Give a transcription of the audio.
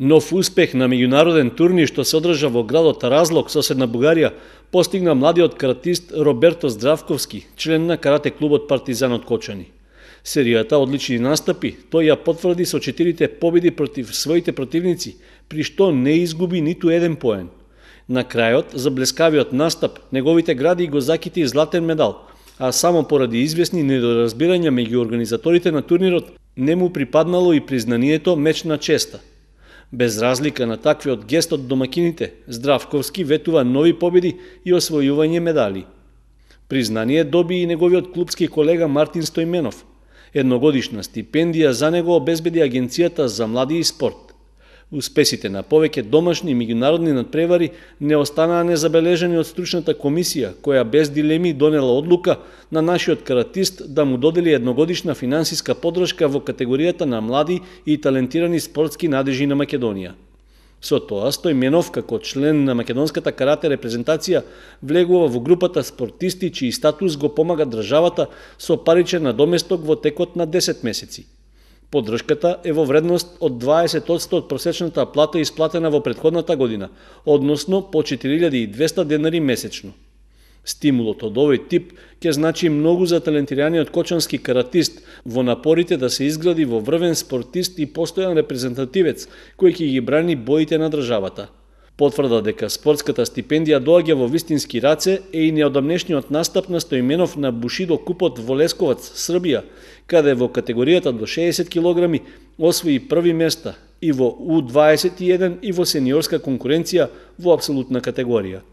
Нов успех на меѓународен турнир што се одржа во градот Разлог, соседна Бугарија, постигна младиот каратист Роберто Здравковски, член на карате клубот Партизан од Кочани. Серијата одлични настапи, тој ја потврди со четирите победи против своите противници, при што не изгуби ниту еден поен. На крајот, за блескавиот настап, неговите гради го закити златен медал, а само поради известни недоразбирања меѓу организаторите на турнирот, не му припаднало и признанието меч на честа – Без разлика на таквиот гест од домакините, Здравковски ветува нови победи и освојување медали. Признание доби и неговиот клубски колега Мартин Стојменов. Едногодишна стипендија за него обезбеди Агенцијата за млади и спорт. Успесите на повеќе домашни и меѓународни надпревари не останаа незабележени од стручната комисија, која без дилеми донела одлука на нашиот каратист да му додели едногодишна финансиска подршка во категоријата на млади и талентирани спортски надежи на Македонија. Со тоа, Менов, како член на македонската карате репрезентација, влегува во групата спортисти, чиј статус го помага државата со паричен надоместок во текот на 10 месеци – Подршката е во вредност од 20% од просечната плата исплатена во предходната година, односно по 4200 денари месечно. Стимулот од овој тип ќе значи многу за талентираниот кочански каратист во напорите да се изгради во врвен спортист и постојан репрезентативец кој ќе ги брани боите на државата – Потврда дека спортската стипендија доаѓа во вистински раце е и неодамнешниот настап на Стоименов на Бушидо купот во Лесковац, Србија, каде во категоријата до 60 кг освои први места и во У21 и во сениорска конкуренција во абсолютна категорија.